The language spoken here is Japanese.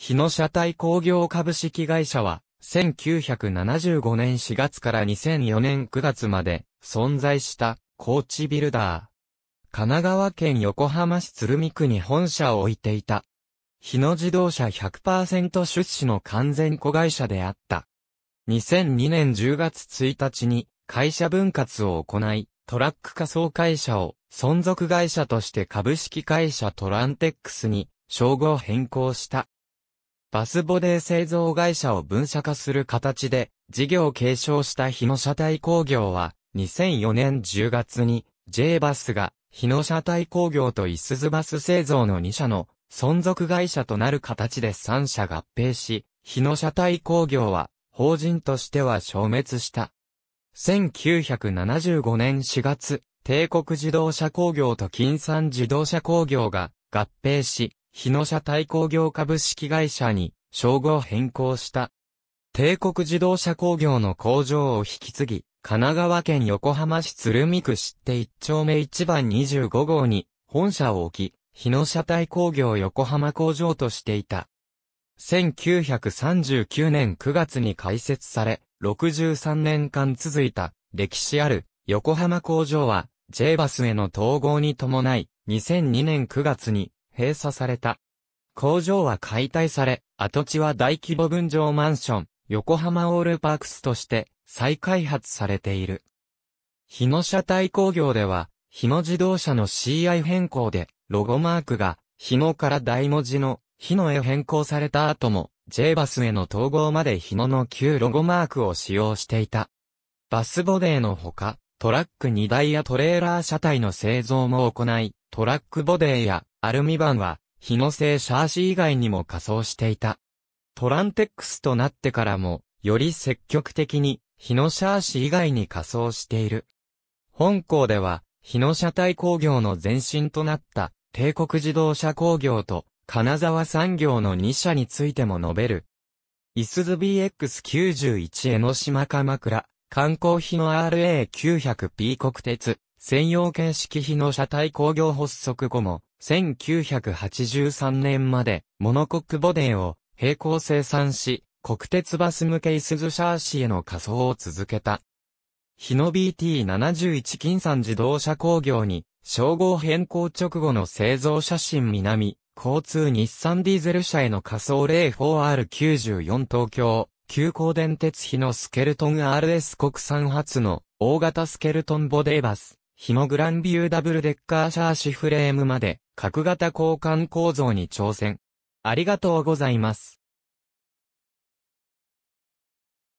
日野車体工業株式会社は、1975年4月から2004年9月まで存在した高知ビルダー。神奈川県横浜市鶴見区に本社を置いていた。日野自動車100%出資の完全子会社であった。2002年10月1日に会社分割を行い、トラック仮想会社を存続会社として株式会社トランテックスに称号変更した。バスボデー製造会社を分社化する形で、事業を継承した日野車体工業は、2004年10月に、J バスが、日野車体工業とイスズバス製造の2社の、存続会社となる形で3社合併し、日野車体工業は、法人としては消滅した。1975年4月、帝国自動車工業と金山自動車工業が合併し、日野車体工業株式会社に称号変更した。帝国自動車工業の工場を引き継ぎ、神奈川県横浜市鶴見区知って一丁目一番25号に本社を置き、日野車体工業横浜工場としていた。1939年9月に開設され、63年間続いた歴史ある横浜工場は J バスへの統合に伴い、2002年9月に閉鎖された。工場は解体され、跡地は大規模分譲マンション、横浜オールパークスとして再開発されている。日野車体工業では、日野自動車の CI 変更で、ロゴマークが、日野から大文字の、日野へ変更された後も、J バスへの統合まで日野の旧ロゴマークを使用していた。バスボデーのほか、トラック荷台やトレーラー車体の製造も行い、トラックボデーやアルミ板は、日の製シャーシ以外にも仮装していた。トランテックスとなってからも、より積極的に、日のシャーシ以外に仮装している。本校では、日の車体工業の前身となった、帝国自動車工業と、金沢産業の2社についても述べる。イスズ BX91 江ノ島鎌倉、観光費の RA900 p 国鉄、専用形式費の車体工業発足後も、1983年まで、モノコックボデンを並行生産し、国鉄バス向けイスズシャーシへの仮装を続けた。日野 BT71 金山自動車工業に、称号変更直後の製造写真南、交通日産ディーゼル車への仮想 04R94 東京、急行電鉄費のスケルトン RS 国産初の大型スケルトンボデーバス、ヒモグランビューダブルデッカーシャーシフレームまで、角型交換構造に挑戦。ありがとうございます。